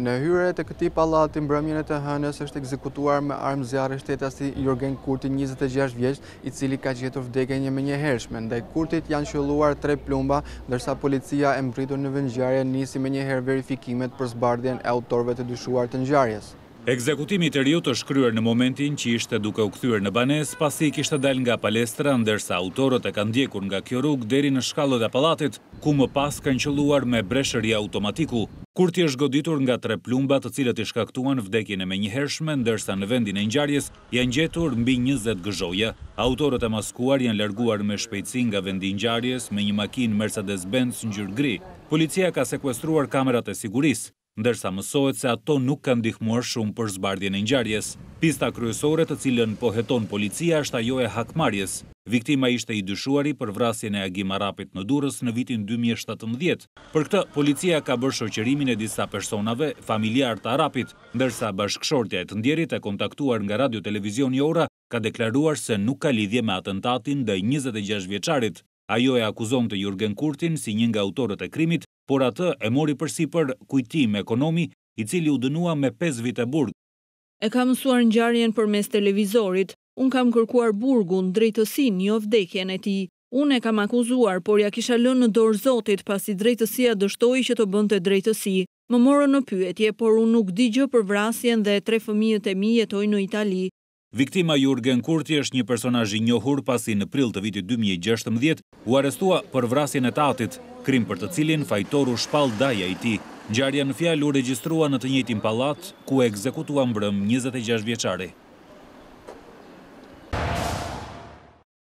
Në hyre të këti palati, mbrëmjën e të hënës është ekzekutuar me armë zjarë shtetas të Jorgen Kurti 26 vjeqë, i cili ka gjithër vdekën një më një hershme. Ndaj Kurtit janë shëlluar tre plumba, dërsa policia e mbritur në vëngjarje nisi më një herë verifikimet për zbardjen e autorve të dyshuar të njëjarjes. Ekzekutimi të rjutë është shkryer në momentin që ishte duke u këthyër në banes, pasi kishte dal nga palestra, ndërsa autorët e kanë djekur nga kjo rrugë deri në shkallët e palatit, ku më pas kanë qëluar me breshëri automatiku, kur t'i është goditur nga tre plumbat të cilët i shkaktuan vdekin e me hershme, ndërsa në vendin e njëjarjes janë gjetur mbi 20 gëzhoja. Autorët e maskuar janë lerguar me shpejtsin nga vendin njëjarjes me një makin Mercedes-Benz në gjyrgri. Policia ka sekwestruar kamerat e siguris ndërsa mësohet se ato nuk kanë ndihmuar shumë për zbardhjen e ngjarjes. Pista kryesore të cilën poheton policia është ajo e hakmarrjes. Viktima ishte i dyshuari për vrasjen e Agim Arapit në Durrës në vitin 2017. Për këtë, policia ka bërë shoqerimin e disa personave familjar të Arapit, ndërsa bashkëshortja e të ndjerit e kontaktuar nga Radio Televizion Jora ka deklaruar se nuk ka lidhje me atentatin dhe 26 vjeqarit. Ajo e akuzon të Jurgen Kurtin si njën nga autorët e krimit por atë e mori përsi për kujtim e i cili u dënua me 5 vite burg. E kam suar në gjarjen për mes televizorit, unë kam kërkuar burgun, drejtësin, një jo vdekjen e ti. Unë e kam akuzuar, por ja kisha lënë në dorë zotit pasi drejtësia dështoj që të bënd të drejtësi. Më morë në pyetje, por unë nuk digjë për vrasjen dhe tre fëmijët e mi jetoj në Italië. Viktima Jurgen Kurti është një personajë njohur pasi në prill të vitit 2016 u arestua për vrasjen e tatit, krim për të cilin fajtoru shpal daja i ti. Gjarja në fjallu regjistrua në të njëtim palat, ku e ekzekutua mbrëm 26 vjeqari.